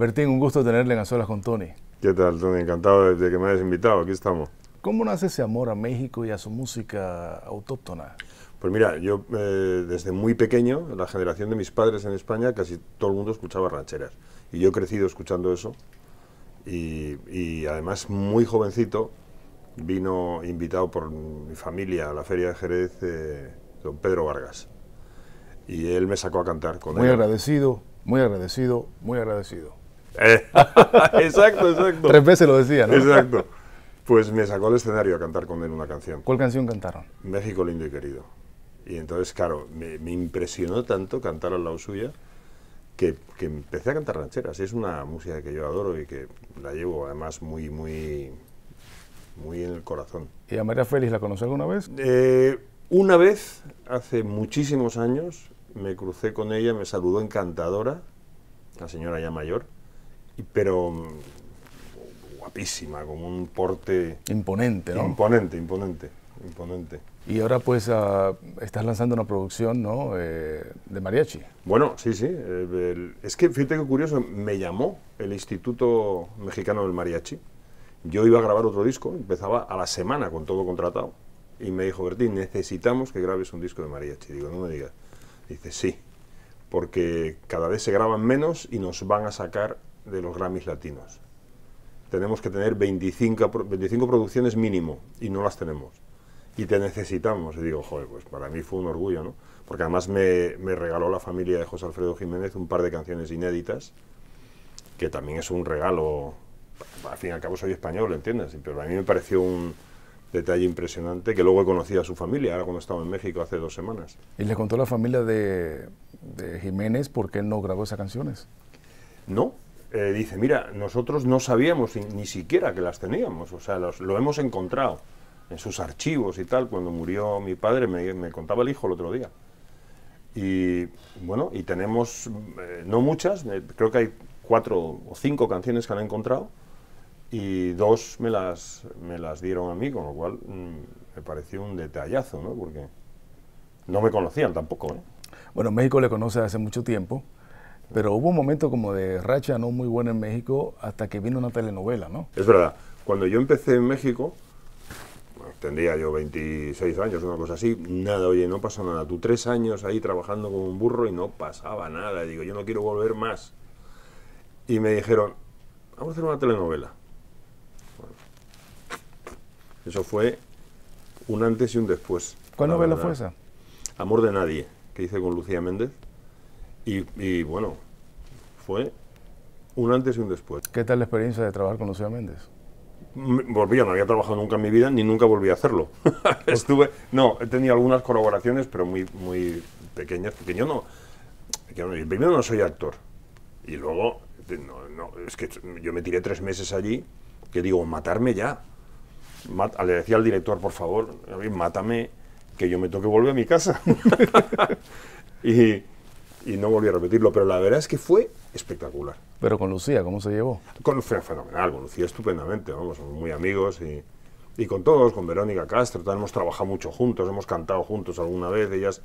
Bertín, un gusto tenerle en Azuelas con Tony. ¿Qué tal, Tony? Encantado de que me hayas invitado. Aquí estamos. ¿Cómo nace ese amor a México y a su música autóctona? Pues mira, yo eh, desde muy pequeño, la generación de mis padres en España, casi todo el mundo escuchaba rancheras. Y yo he crecido escuchando eso. Y, además, muy jovencito, vino invitado por mi familia a la Feria de Jerez eh, don Pedro Vargas. Y él me sacó a cantar con él. Muy agradecido, muy agradecido, muy agradecido. Eh, exacto, exacto. Tres veces lo decía, ¿no? Exacto. Pues me sacó al escenario a cantar con él una canción. ¿Cuál canción cantaron? México lindo y querido. Y entonces, claro, me, impresionó tanto cantar al lado suya que, que, empecé a cantar rancheras. Es una música que yo adoro y que la llevo además muy, muy, muy en el corazón. ¿Y a María Félix la conocí alguna vez? Eh, una vez, hace muchísimos años, me crucé con ella, me saludó encantadora, la señora ya mayor pero mm, guapísima, como un porte... Imponente, ¿no? Imponente, imponente, imponente. Y ahora pues ah, estás lanzando una producción, ¿no? Eh, de mariachi. Bueno, sí, sí. Eh, es que fíjate qué curioso, me llamó el Instituto Mexicano del Mariachi. Yo iba a grabar otro disco, empezaba a la semana con todo contratado. Y me dijo, Bertín, necesitamos que grabes un disco de mariachi. Digo, no me digas. Dice, sí, porque cada vez se graban menos y nos van a sacar de los Grammys latinos. Tenemos que tener 25, 25 producciones mínimo y no las tenemos. Y te necesitamos. Y digo, joder, pues para mí fue un orgullo, ¿no? Porque además me, me regaló la familia de José Alfredo Jiménez un par de canciones inéditas, que también es un regalo. Al fin y al cabo soy español, ¿entiendes? Pero a mí me pareció un, detalle impresionante que luego he conocido a su familia, ahora cuando estaba en México hace dos semanas. ¿Y le contó la familia de, de Jiménez por qué no grabó esas canciones? No, eh, dice, mira, nosotros no sabíamos ni siquiera que las teníamos, o sea, lo hemos encontrado en sus archivos y tal, cuando murió mi padre, me, contaba el hijo el otro día. Y bueno, y tenemos, eh, no muchas, eh, creo que hay cuatro o cinco canciones que han encontrado y dos me las, me las dieron a mí, con lo cual mm, me pareció un detallazo, ¿no? Porque no me conocían tampoco, ¿eh? Bueno, México le conoce hace mucho tiempo pero hubo un momento como de racha no muy buena en México hasta que vino una telenovela, ¿no? Es verdad. Cuando yo empecé en México, tendría yo 26 años, una cosa así, nada, oye, no pasa nada. Tú tres años ahí trabajando como un burro y no pasaba nada. Digo, yo no quiero volver más. Y me dijeron, vamos a hacer una telenovela. eso fue un antes y un después. ¿Cuál novela fue esa? Amor de Nadie, que hice con Lucía Méndez y, bueno, fue un antes y un después. ¿Qué tal la experiencia de trabajar con Lucía Méndez? Volvía, no había trabajado nunca en mi vida ni nunca volví a hacerlo. Estuve, no, he tenido algunas colaboraciones, pero muy, muy pequeñas, Que yo no, primero no soy actor, y luego, no, es que yo me tiré tres meses allí, que digo, matarme ya. le decía al director, por favor, mátame, que yo me toque volver a mi casa. y, y no volví a repetirlo, pero la verdad es que fue espectacular. Pero con Lucía, ¿cómo se llevó? Con, fue fenomenal, con Lucía estupendamente, vamos, somos muy amigos y, con todos, con Verónica Castro, hemos trabajado mucho juntos, hemos cantado juntos alguna vez, ellas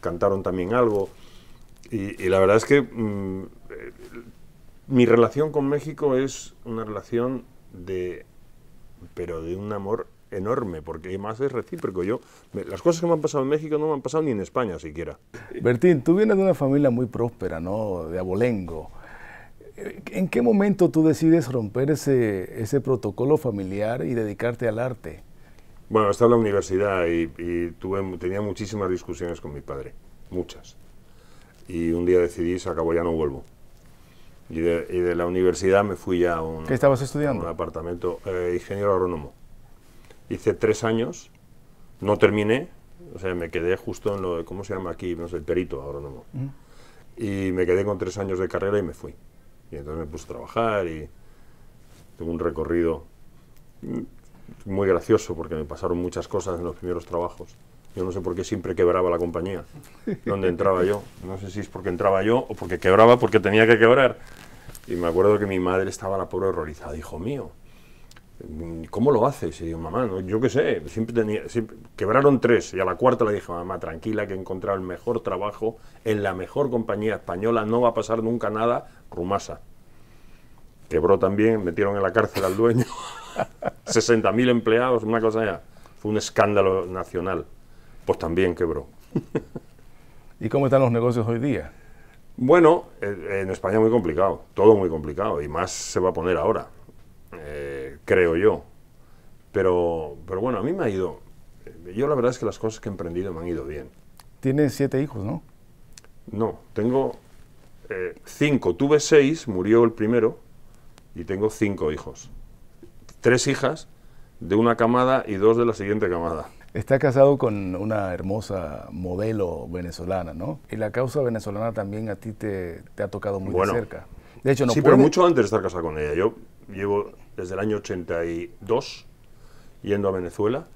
cantaron también algo. Y, la verdad es que mm, eh, mi relación con México es una relación de, pero de un amor enorme, porque más es recíproco. Yo, las cosas que me han pasado en México no me han pasado ni en España siquiera. Bertín, tú vienes de una familia muy próspera, ¿no? De abolengo. ¿En qué momento tú decides romper ese, ese protocolo familiar y dedicarte al arte? Bueno, estaba en la universidad y, tenía muchísimas discusiones con mi padre, muchas. Y un día decidí, se acabó, ya no vuelvo. Y de, la universidad me fui ya a un, ¿Qué estabas estudiando? un apartamento, eh, ingeniero agrónomo hice tres años, no terminé, o sea, me quedé justo en lo de, ¿cómo se llama aquí? No sé, el perito ahora no. Y me quedé con tres años de carrera y me fui. Y entonces me puse a trabajar y tuve un recorrido muy gracioso porque me pasaron muchas cosas en los primeros trabajos. Yo no sé por qué siempre quebraba la compañía, donde entraba yo. No sé si es porque entraba yo o porque quebraba porque tenía que quebrar. Y me acuerdo que mi madre estaba la pobre horrorizada, hijo mío. ¿Cómo lo hace? Y dijo, mamá, yo qué sé, siempre tenía, quebraron tres y a la cuarta le dije, mamá, tranquila, que he encontrado el mejor trabajo en la mejor compañía española, no va a pasar nunca nada, Rumasa. Quebró también, metieron en la cárcel al dueño, 60.000 empleados, una cosa ya, fue un escándalo nacional, pues también quebró. ¿Y cómo están los negocios hoy día? Bueno, eh, en España muy complicado, todo muy complicado y más se va a poner ahora. Eh, creo yo. Pero, pero bueno, a mí me ha ido, yo la verdad es que las cosas que he emprendido me han ido bien. Tienes siete hijos, ¿no? No, tengo eh, cinco, tuve seis, murió el primero y tengo cinco hijos. Tres hijas de una camada y dos de la siguiente camada. Está casado con una hermosa modelo venezolana, ¿no? Y la causa venezolana también a ti te, te ha tocado muy de cerca. De hecho, no sí, pero mucho antes de estar casado con ella. Yo llevo desde el año 82 yendo a Venezuela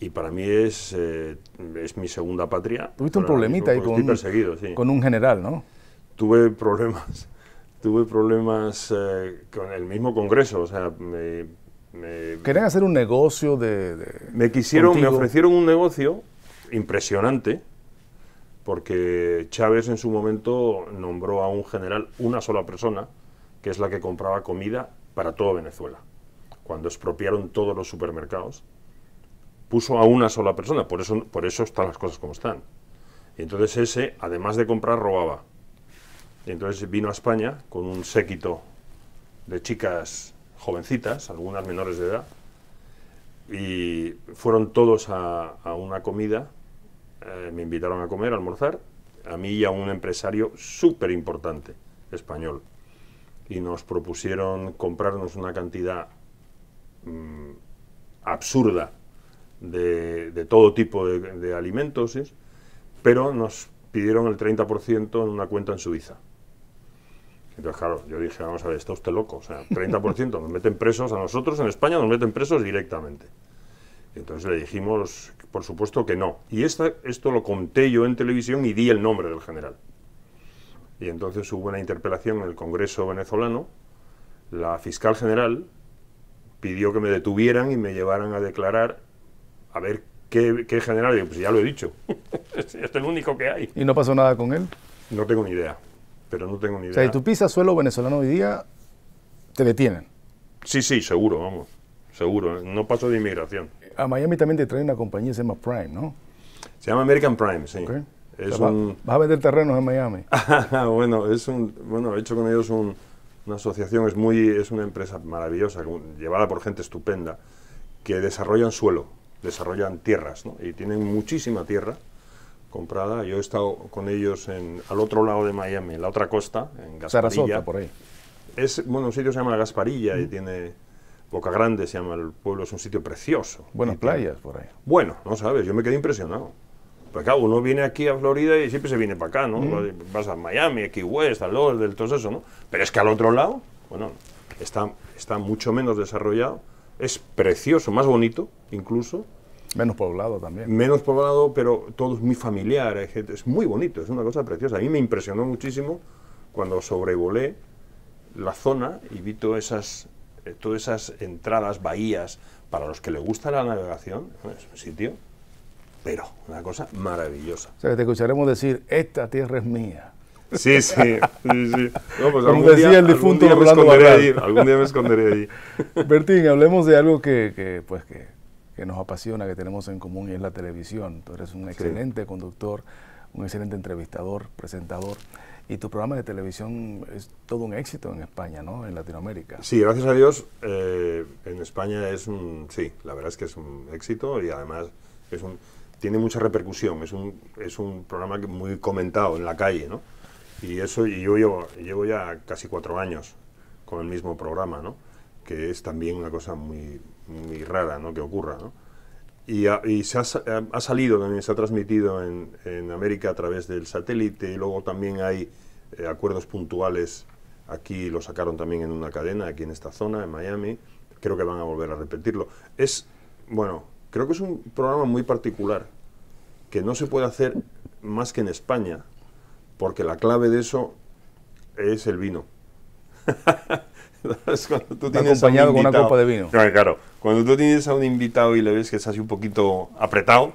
y para mí es, eh, es mi segunda patria. Tuviste un problemita ahí pues, con un, con un general, ¿no? Tuve problemas, tuve problemas eh, con el mismo Congreso, me, Querían hacer un negocio de... me quisieron, me ofrecieron un negocio impresionante, porque Chávez en su momento nombró a un general una sola persona, que es la que compraba comida para todo Venezuela. Cuando expropiaron todos los supermercados, puso a una sola persona, por eso, por eso están las cosas como están. Y entonces ese, además de comprar, robaba. Y entonces vino a España con un séquito de chicas jovencitas, algunas menores de edad, y fueron todos a, una comida, eh, me invitaron a comer, a almorzar, a mí y a un empresario súper importante español y nos propusieron comprarnos una cantidad mm, absurda de, de, todo tipo de, alimentos, pero nos pidieron el 30% en una cuenta en Suiza. Entonces, claro, yo dije, vamos a ver, está usted loco. O sea, 30% nos meten presos a nosotros, en España nos meten presos directamente. Entonces le dijimos, por supuesto que no. Y esto lo conté yo en televisión y di el nombre del general. Y entonces hubo una interpelación en el Congreso venezolano. La fiscal general pidió que me detuvieran y me llevaran a declarar a ver qué, general. Y pues ya lo he dicho, este es el único que hay. ¿Y no pasó nada con él? No tengo ni idea, pero no tengo ni idea. O sea, si tú pisas suelo venezolano hoy día, te detienen. Sí, sí, seguro, vamos, seguro. No paso de inmigración. A Miami también te traen una compañía que se llama Prime, ¿no? Se llama American Prime, sí. Es ¿Vas a vender terrenos en Miami? bueno, es un, bueno, he hecho con ellos una asociación, es, muy, es una empresa maravillosa, llevada por gente estupenda, que desarrollan suelo, desarrollan tierras, y tienen muchísima tierra comprada. Yo he estado con ellos en, al otro lado de Miami, en la otra costa, en Gasparilla. por ahí. Es, bueno, un sitio se llama Gasparilla y tiene Boca Grande, se llama el pueblo, es un sitio precioso. Buenas playas por ahí. Bueno, no sabes, yo me quedé impresionado. Pero pues claro, uno viene aquí a Florida y siempre se viene para acá, ¿no? Vas a Miami, a Key West, a Lourdes, todo eso, ¿no? Pero es que al otro lado, bueno, está, está mucho menos desarrollado, es precioso, más bonito incluso. Menos poblado también. Menos poblado, pero todo es muy familiar, es muy bonito, es una cosa preciosa. A mí me impresionó muchísimo cuando sobrevolé la zona y vi todas esas, eh, todas esas entradas, bahías, para los que le gusta la navegación, es un sitio pero una cosa maravillosa. O sea, te escucharemos decir, esta tierra es mía. Sí, sí, sí, pues Como decía el difunto algún Orlando algún día me esconderé allí. Bertín, hablemos de algo que, pues, que, nos apasiona, que tenemos en común y es la televisión. Tú eres un excelente conductor, un excelente entrevistador, presentador. Y tu programa de televisión es todo un éxito en España, ¿no? En Latinoamérica. Sí, gracias a Dios, eh, en España es un... Sí, la verdad es que es un éxito y además es un tiene mucha repercusión, es un, es un programa muy comentado en la calle, ¿no? Y eso y yo llevo, llevo ya casi cuatro años con el mismo programa, ¿no? Que es también una cosa muy, muy rara, ¿no? Que ocurra, ¿no? Y, y se ha, ha, salido también, se ha transmitido en, en, América a través del satélite, y luego también hay eh, acuerdos puntuales, aquí lo sacaron también en una cadena, aquí en esta zona, en Miami, creo que van a volver a repetirlo. Es, bueno, creo que es un programa muy particular, que no se puede hacer más que en España, porque la clave de eso es el vino. cuando acompañado con una copa de vino. claro, cuando tú tienes a un invitado y le ves que se así un poquito apretado,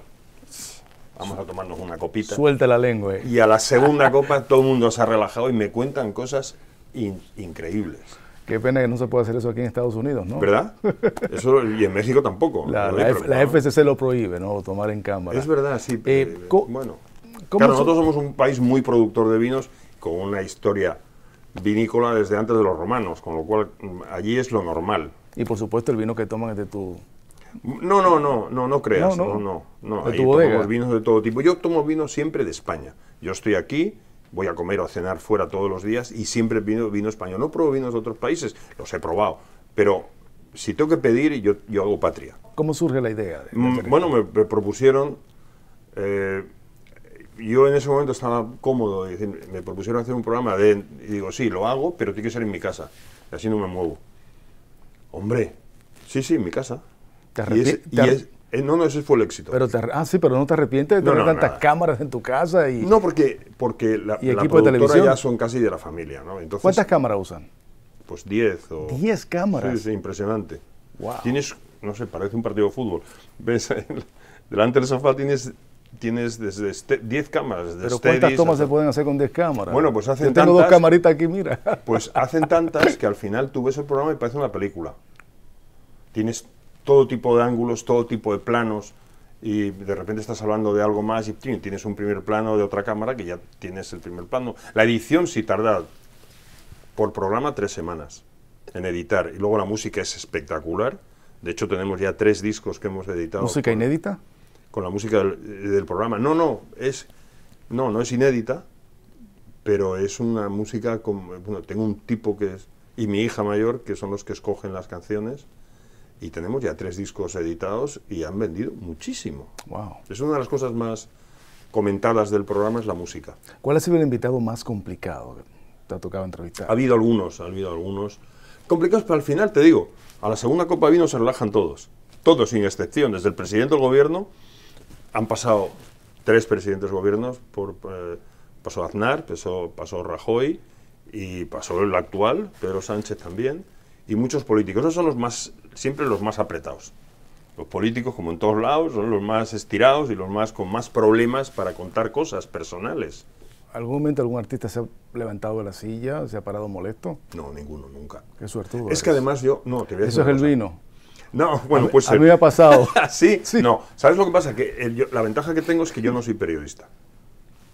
vamos a tomarnos una copita. Suelta la lengua. Eh. Y a la segunda copa todo el mundo se ha relajado y me cuentan cosas increíbles. Qué pena que no se pueda hacer eso aquí en Estados Unidos, ¿no? ¿Verdad? Eso, y en México tampoco. La, FCC lo prohíbe, ¿no? Tomar en cámara. Es verdad, sí. Eh, bueno. nosotros somos un país muy productor de vinos con una historia vinícola desde antes de los romanos, con lo cual mm, allí es lo normal. Y por supuesto el vino que toman es de tu... No, no, no, no, no creas, no, no, no. no, vinos de todo tipo. Yo tomo vino siempre de España. Yo estoy aquí, voy a comer o a cenar fuera todos los días y siempre vino, vino español. No probo vinos de otros países, los he probado, pero si tengo que pedir, yo, yo hago patria. ¿Cómo surge la idea? Mm, bueno, me, propusieron, eh, yo en ese momento estaba cómodo, y me propusieron hacer un programa de, y digo, sí, lo hago, pero tiene que ser en mi casa, así no me muevo. Hombre, sí, sí, en mi casa. Eh, no, no, ese fue el éxito. Pero ah, sí, pero no te arrepientes de tener tantas cámaras en tu casa y. No, porque, porque la, y la productora ya son casi de la familia, ¿no? ¿Cuántas cámaras usan? Pues 10 o. 10 cámaras. Sí, impresionante. Wow. Tienes, no sé, parece un partido de fútbol. Ves, delante del sofá tienes tienes desde 10 este, cámaras. ¿Pero cuántas tomas se pueden hacer con 10 cámaras? Bueno, pues hacen Yo tengo dos camaritas aquí, mira. Pues hacen tantas que al final tú ves el programa y parece una película. Tienes todo tipo de ángulos, todo tipo de planos, y de repente estás hablando de algo más y tienes un primer plano de otra cámara que ya tienes el primer plano. La edición si tarda por programa tres semanas en editar y luego la música es espectacular. De hecho tenemos ya tres discos que hemos editado. ¿Música inédita? Con la música del, programa. No, no, es no, no es inédita, pero es una música con bueno, tengo un tipo que es y mi hija mayor que son los que escogen las canciones y tenemos ya tres discos editados y han vendido muchísimo. Wow. Es una de las cosas más comentadas del programa es la música. ¿Cuál ha sido el invitado más complicado que te ha tocado entrevistar? Ha habido algunos, ha habido algunos complicados, pero al final te digo, a la segunda copa de vino se relajan todos, todos sin excepción, desde el presidente del gobierno han pasado tres presidentes de gobiernos por eh, pasó Aznar, pasó, pasó Rajoy y pasó el actual, Pedro Sánchez también y muchos políticos. Esos son los más, siempre los más apretados. Los políticos, como en todos lados, son los más estirados y los más con más problemas para contar cosas personales. ¿Algún momento algún artista se ha levantado de la silla, se ha parado molesto? No, ninguno, nunca. Qué suerte. Es que además yo, no, te voy Eso es el vino. No, bueno, pues... A mí me ha pasado. Ah, ¿Sí? no. ¿Sabes lo que pasa? Que eh, la ventaja que tengo es que yo no soy periodista.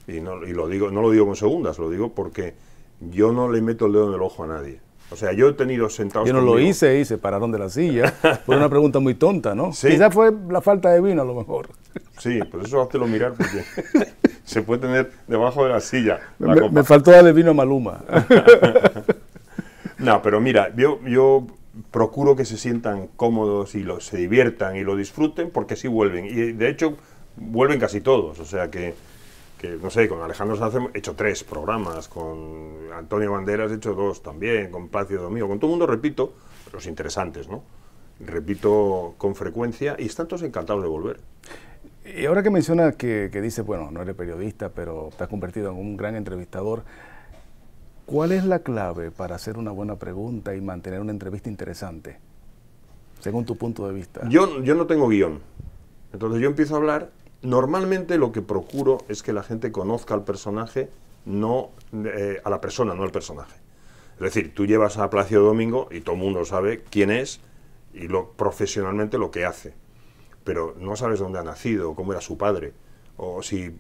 Y, no, y lo digo, no lo digo con segundas, lo digo porque yo no le meto el dedo en el ojo a nadie. O sea, yo he tenido sentados. Yo no lo hice, y se pararon de la silla. Fue una pregunta muy tonta, ¿no? Sí. Quizás fue la falta de vino, a lo mejor. Sí, pues eso lo mirar porque se puede tener debajo de la silla. me, faltó darle vino a Maluma. no, pero mira, yo, procuro que se sientan cómodos y lo, se diviertan y lo disfruten porque sí vuelven. Y de hecho, vuelven casi todos. O sea que que no sé, con Alejandro Sanz he hecho tres programas, con Antonio Banderas he hecho dos también, con Pacio Domingo, con todo el mundo repito, los interesantes, ¿no? Repito con frecuencia y están todos encantados de volver. Y ahora que menciona que, que dice, bueno, no eres periodista, pero te has convertido en un gran entrevistador, ¿cuál es la clave para hacer una buena pregunta y mantener una entrevista interesante? Según tu punto de vista. Yo, yo no tengo guión. Entonces yo empiezo a hablar Normalmente lo que procuro es que la gente conozca al personaje, no eh, a la persona, no al personaje. Es decir, tú llevas a Placio Domingo y todo el mundo sabe quién es y lo, profesionalmente lo que hace, pero no sabes dónde ha nacido, cómo era su padre, o si,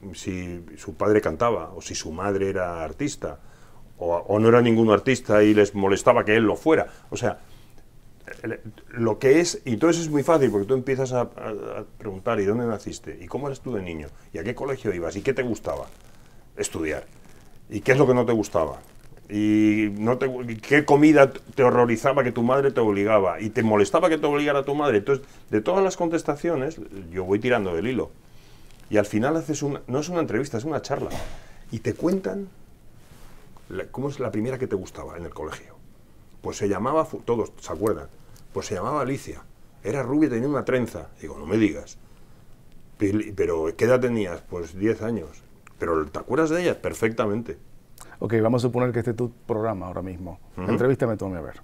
su padre cantaba, o si su madre era artista, o, o no era ningún artista y les molestaba que él lo fuera. O sea, lo que es, y todo eso es muy fácil, porque tú empiezas a, preguntar, ¿y dónde naciste? ¿Y cómo eras tú de niño? ¿Y a qué colegio ibas? ¿Y qué te gustaba estudiar? ¿Y qué es lo que no te gustaba? ¿Y no te, qué comida te horrorizaba que tu madre te obligaba? ¿Y te molestaba que te obligara tu madre? Entonces, de todas las contestaciones, yo voy tirando del hilo. Y al final haces una, no es una entrevista, es una charla. Y te cuentan cómo es la primera que te gustaba en el colegio. Pues se llamaba, todos se acuerdan, pues se llamaba Alicia. Era rubia tenía una trenza. Digo, no me digas. Pero, ¿qué edad tenías? Pues 10 años. Pero te acuerdas de ella? perfectamente. Ok, vamos a suponer que este es tu programa ahora mismo. Entrevista Entrevístame tú a ver.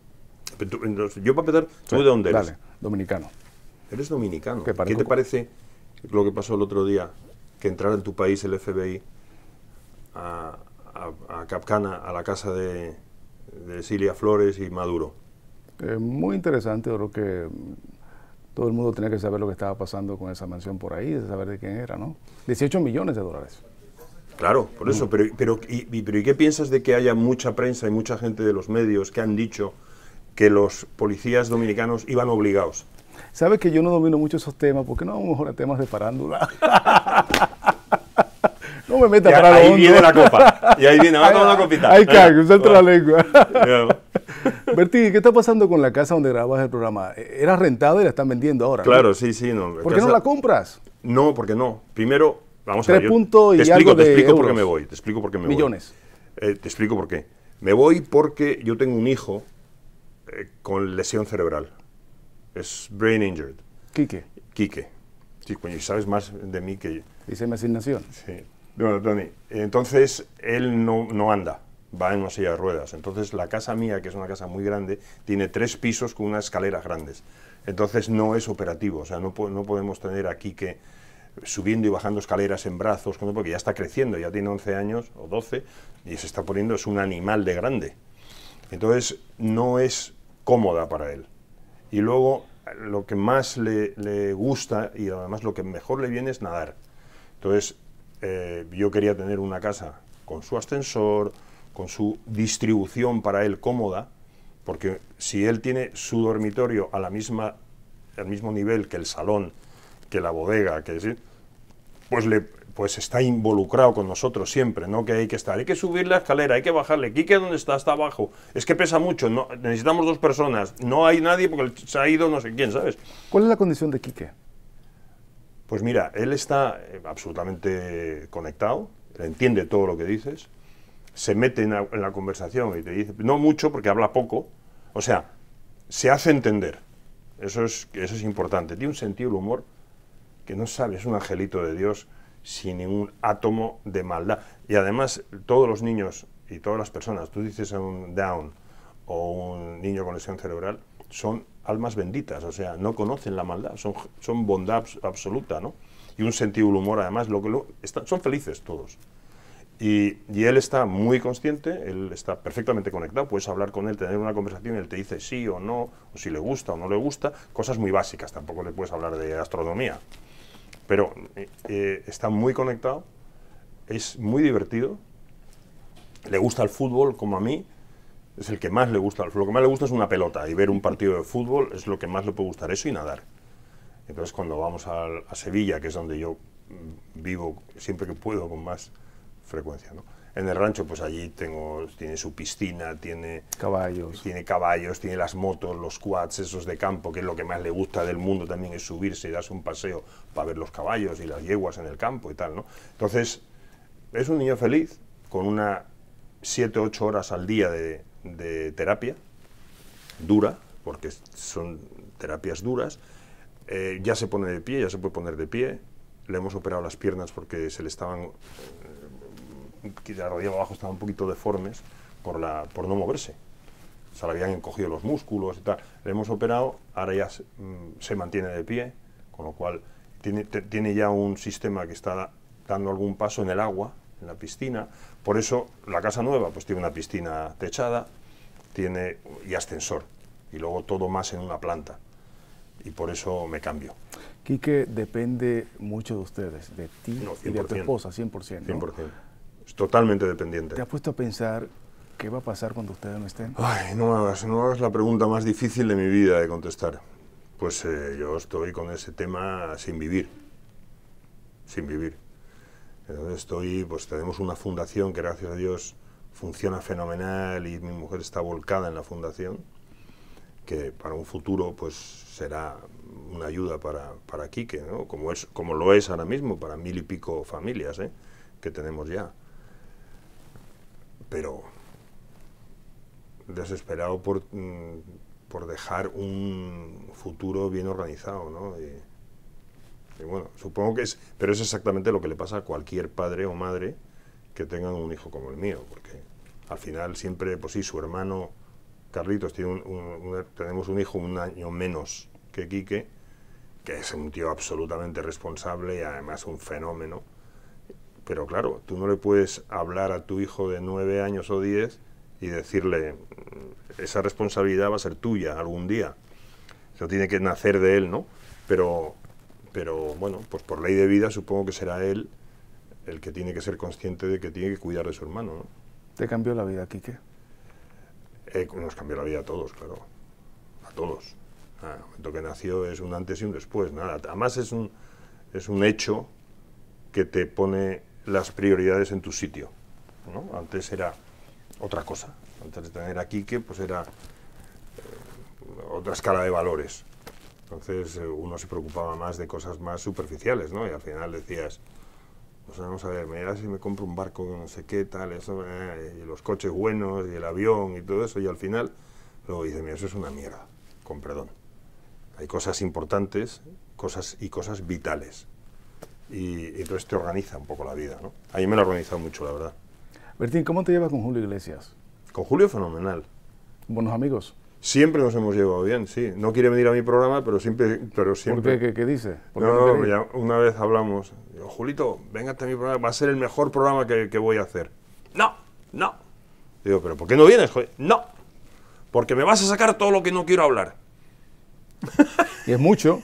entonces, yo para empezar, ¿tú de dónde eres? Dale, dominicano. Eres dominicano. ¿Qué, te parece lo que pasó el otro día? Que entrara en tu país el FBI a, a Capcana, a la casa de, de Flores y Maduro. Eh, muy interesante, creo que todo el mundo tenía que saber lo que estaba pasando con esa mansión por ahí, de saber de quién era, ¿no? 18 millones de dólares. Claro, por eso, mm. pero, pero, y, qué piensas de que haya mucha prensa y mucha gente de los medios que han dicho que los policías dominicanos iban obligados? Sabes que yo no domino mucho esos temas, porque no vamos mejor a temas de parándula? no me metas para Ahí viene la copa. Y ahí viene, a tomar copita. Ahí cae, usted la lengua. Berti, ¿qué está pasando con la casa donde grababas el programa? Era rentada y la están vendiendo ahora. Claro, sí, sí. No. ¿Por qué no la compras? No, porque no. Primero, vamos a ver. Puntos y explico, algo te explico euros. por qué me voy. Te explico por qué me Millones. voy. Millones. Eh, te explico por qué. Me voy porque yo tengo un hijo eh, con lesión cerebral. Es brain injured. Quique. Quique. Sí, coño, sabes más de mí que yo. Dice mi asignación. Sí. Bueno, Tony, entonces él no, no anda va en una silla de ruedas. Entonces la casa mía, que es una casa muy grande, tiene tres pisos con unas escaleras grandes. Entonces no es operativo, o sea, no, no podemos tener aquí que subiendo y bajando escaleras en brazos, porque ya está creciendo, ya tiene 11 años o 12 y se está poniendo, es un animal de grande. Entonces no es cómoda para él. Y luego lo que más le, le gusta y además lo que mejor le viene es nadar. Entonces eh, yo quería tener una casa con su ascensor, con su distribución para él cómoda, porque si él tiene su dormitorio a la misma, al mismo nivel que el salón, que la bodega, que pues le pues está involucrado con nosotros siempre, ¿no? Que hay que estar, hay que subir la escalera, hay que bajarle, Quique dónde está, está abajo, es que pesa mucho, necesitamos dos personas, no hay nadie porque se ha ido no sé quién, ¿sabes? ¿Cuál es la condición de Quique? Pues mira, él está eh, absolutamente conectado, entiende todo lo que dices, se mete en la, conversación y te dice, no mucho porque habla poco, o sea, se hace entender. Eso es, eso es importante. Tiene un sentido del humor que no sabes es un angelito de Dios sin ningún átomo de maldad. Y además, todos los niños y todas las personas, tú dices a un down o un niño con lesión cerebral, son almas benditas, o sea, no conocen la maldad, son, son bondad absoluta, ¿no? Y un sentido del humor, además, lo que son felices todos. Y, él está muy consciente, él está perfectamente conectado, puedes hablar con él, tener una conversación, él te dice sí o no, o si le gusta o no le gusta, cosas muy básicas, tampoco le puedes hablar de astronomía. Pero eh, está muy conectado, es muy divertido, le gusta el fútbol como a mí, es el que más le gusta, lo que más le gusta es una pelota y ver un partido de fútbol es lo que más le puede gustar, eso y nadar. Entonces cuando vamos a Sevilla, que es donde yo mm, vivo siempre que puedo con más frecuencia. ¿no? En el rancho, pues allí tengo, tiene su piscina, tiene caballos. tiene caballos, tiene las motos, los quads, esos de campo, que es lo que más le gusta del mundo también, es subirse y darse un paseo para ver los caballos y las yeguas en el campo y tal. ¿no? Entonces, es un niño feliz, con una 7 8 horas al día de, terapia, dura, porque son terapias duras, eh, ya se pone de pie, ya se puede poner de pie, le hemos operado las piernas porque se le estaban que la rodilla abajo estaba un poquito deformes por, la, por no moverse. O sea, le habían encogido los músculos y tal. Le hemos operado, ahora ya se, mm, mantiene de pie, con lo cual tiene, tiene ya un sistema que está dando algún paso en el agua, en la piscina. Por eso la casa nueva pues tiene una piscina techada, tiene y ascensor y luego todo más en una planta. Y por eso me cambio. Quique depende mucho de ustedes, de ti y de tu esposa, 100%. 100%. Es totalmente dependiente. ¿Te has puesto a pensar qué va a pasar cuando ustedes no estén? Ay, no hagas, la pregunta más difícil de mi vida de contestar. Pues eh, yo estoy con ese tema sin vivir. Sin vivir. Entonces estoy, pues tenemos una fundación que gracias a Dios funciona fenomenal y mi mujer está volcada en la fundación, que para un futuro pues será una ayuda para, para Quique, ¿no? como, es, como lo es ahora mismo para mil y pico familias ¿eh? que tenemos ya pero desesperado mm, por, dejar un futuro bien organizado, ¿no? Y, bueno, supongo que es, pero es exactamente lo que le pasa a cualquier padre o madre que tengan un hijo como el mío, porque al final siempre, pues sí, su hermano Carlitos tiene tenemos un hijo un año menos que Quique, que es un tío absolutamente responsable y además un fenómeno pero claro, tú no le puedes hablar a tu hijo de nueve años o diez y decirle, mm, esa responsabilidad va a ser tuya algún día. Eso tiene que nacer de él, ¿no? Pero, pero bueno, pues por ley de vida supongo que será él el que tiene que ser consciente de que tiene que cuidar de su hermano, ¿no? ¿Te cambió la vida, Quique? Eh, nos cambió la vida a todos, claro. A todos. Ah, el momento que nació es un antes y un después. Nada. Además es un, es un hecho que te pone las prioridades en tu sitio. ¿no? Antes era otra cosa. Antes de tener a Quique, pues era eh, otra escala de valores. Entonces eh, uno se preocupaba más de cosas más superficiales, ¿no? Y al final decías, pues vamos a ver, mira si me compro un barco, no sé qué, tal, eso, eh, los coches buenos, y el avión, y todo eso, y al final lo dices, mira, eso es una mierda, con perdón. Hay cosas importantes cosas y cosas vitales y, entonces te organiza un poco la vida. ¿no? A mí me lo ha organizado mucho, la verdad. Bertín, ¿cómo te llevas con Julio Iglesias? Con Julio fenomenal. Buenos amigos. Siempre nos hemos llevado bien, sí. No quiere venir a mi programa, pero siempre... Pero siempre. qué? dice? una vez hablamos. Digo, Julito, venga a mi programa, va a ser el mejor programa que, voy a hacer. No, no. Digo, pero ¿por qué no vienes, No, porque me vas a sacar todo lo que no quiero hablar. Y es mucho.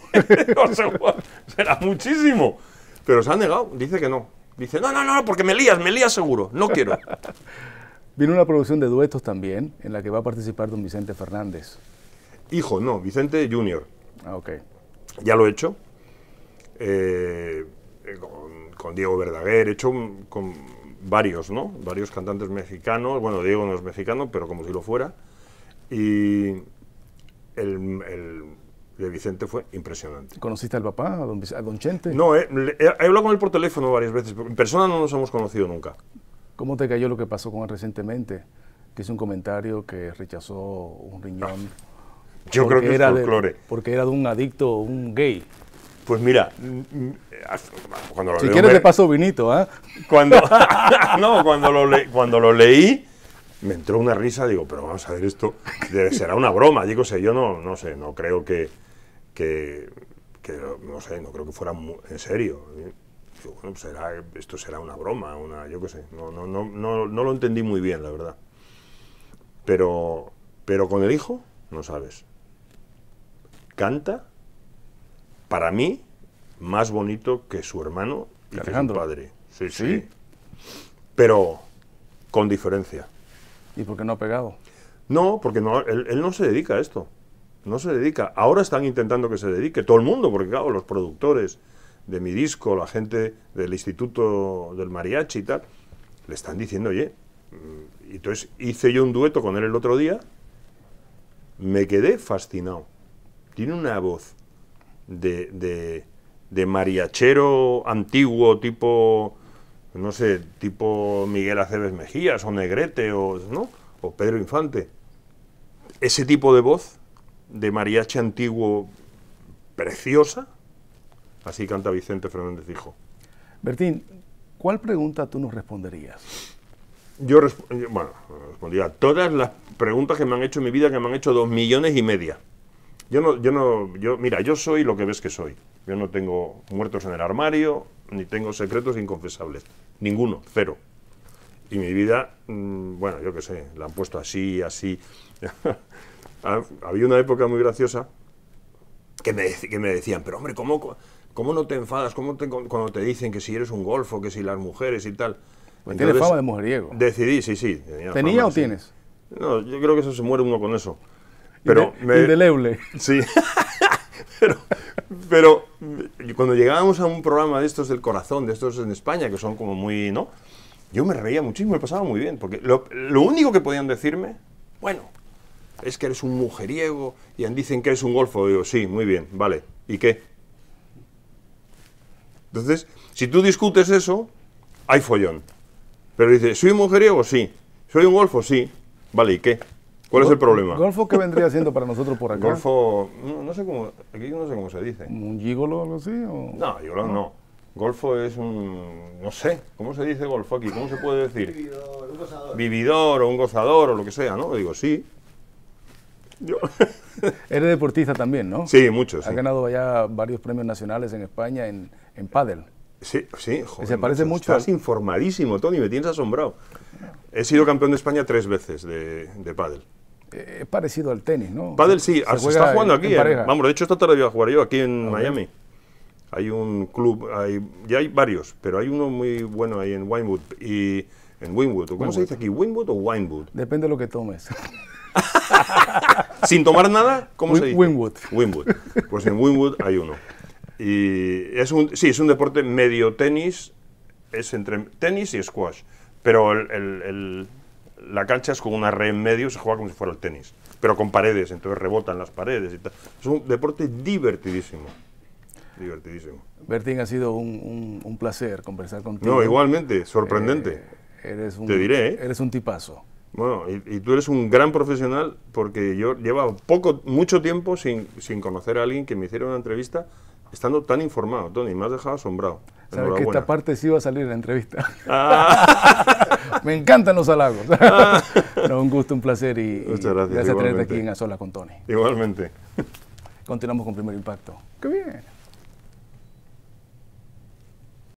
será muchísimo. Pero se ha negado, dice que no. Dice, no, no, no, porque me lías, me lías seguro, no quiero. Viene una producción de duetos también, en la que va a participar don Vicente Fernández. Hijo, no, Vicente Junior. Ah, ok. Ya lo he hecho. Eh, eh, con, Diego Verdaguer, he hecho con varios, ¿no? Varios cantantes mexicanos. Bueno, Diego no es mexicano, pero como si lo fuera. Y el de Vicente fue impresionante. ¿Conociste al papá, a don, Chente? No, eh, he, hablado con él por teléfono varias veces, pero en persona no nos hemos conocido nunca. ¿Cómo te cayó lo que pasó con él recientemente? Que hizo un comentario que rechazó un riñón. Ah, yo creo que era es De, porque era de un adicto, un gay. Pues mira, mm, mm, ah, cuando lo Si quieres te paso vinito, ¿ah? Cuando, no, cuando lo, cuando lo leí, me entró una risa, digo, pero vamos a ver esto, será una broma, yo sé, yo no, no sé, no creo que, no creo que fuera en serio. esto será una broma, una, yo qué sé, no, no, no, no, lo entendí muy bien, la verdad. Pero, pero con el hijo, no sabes. Canta, para mí, más bonito que su hermano y que su padre. sí. ¿Sí? Pero con diferencia. ¿Y por qué no ha pegado? No, porque no, él, no se dedica a esto. No se dedica. Ahora están intentando que se dedique todo el mundo, porque claro, los productores de mi disco, la gente del Instituto del Mariachi y tal, le están diciendo, oye, mm, entonces hice yo un dueto con él el otro día, me quedé fascinado. Tiene una voz de mariachero antiguo, tipo no sé, tipo Miguel Aceves Mejías o Negrete o, ¿no? o Pedro Infante. Ese tipo de voz de mariachi antiguo preciosa, así canta Vicente Fernández Hijo. Bertín, ¿cuál pregunta tú nos responderías? Yo, bueno, respondía a todas las preguntas que me han hecho en mi vida, que me han hecho dos millones y media. Yo no, yo no, yo, mira, yo soy lo que ves que soy. Yo no tengo muertos en el armario, ni tengo secretos inconfesables. Ninguno, cero. Y mi vida, mm, bueno, yo qué sé, la han puesto así, así. Ah, había una época muy graciosa que me, que me decían, pero hombre, ¿cómo, ¿cómo, no te enfadas? ¿Cómo cuando te dicen que si eres un golfo, que si las mujeres y tal? Pues ¿Tienes fama de mujeriego. Decidí, sí, sí. ¿Tenía, ¿Tenía o tienes? No, yo creo que eso se muere uno con eso. Pero indeleble. Sí. pero, pero mm, cuando llegábamos a un programa de estos del corazón, de estos en España, que son como muy, ¿no? Yo me reía muchísimo, me pasaba muy bien, porque lo, único que podían decirme, bueno, es que eres un mujeriego y dicen que eres un golfo. Digo, sí, muy bien, vale. ¿Y qué? Entonces, si tú discutes eso, hay follón. Pero dices, ¿soy un mujeriego? Sí. ¿Soy un golfo? Sí. Vale, ¿y qué? ¿Cuál es el problema? ¿Golfo qué vendría siendo para nosotros por acá? Golfo, no, sé cómo, aquí no sé cómo se dice. ¿Un gigolo o algo así? No, gigolo no. Golfo es un, no sé, ¿cómo se dice golfo aquí? ¿Cómo se puede decir? Vividor, un gozador. Vividor o un gozador o lo que sea, ¿no? Digo, sí. Eres deportista también, ¿no? Sí, muchos. Has ganado ya varios premios nacionales en España en, en pádel. Sí, sí, joder, Se parece mucho. Estás informadísimo, Tony, me tienes asombrado. He sido campeón de España tres veces de, de pádel. Eh, es parecido al tenis, ¿no? Padel sí, se, ah, está jugando aquí. En, vamos, de hecho esta tarde voy a jugar yo aquí en Miami. Hay un club, hay, ya hay varios, pero hay uno muy bueno ahí en Winewood y en Winwood. ¿Cómo se dice aquí? ¿Wynwood o Winewood? Depende de lo que tomes. Sin tomar nada, ¿cómo se dice? Winwood. Winwood. Pues en Winwood hay uno. Y es un, sí, es un deporte medio tenis, es entre tenis y squash. Pero el la cancha es como una red en medio, se juega como si fuera el tenis, pero con paredes, entonces rebotan las paredes y tal. Es un deporte divertidísimo. Divertidísimo. Bertín, ha sido un, placer conversar contigo. No, igualmente, sorprendente. Eh, eres un, Te diré, ¿eh? Eres un tipazo. Bueno, y, tú eres un gran profesional porque yo llevo poco, mucho tiempo sin, sin conocer a alguien que me hiciera una entrevista estando tan informado, Tony, me has dejado asombrado. Sabes que esta parte sí va a salir en la entrevista. Ah. Me encantan los halagos. Ah. un gusto, un placer y, gracias, a tenerte aquí en A Sola con Tony. Igualmente. Continuamos con Primer Impacto. ¡Qué bien!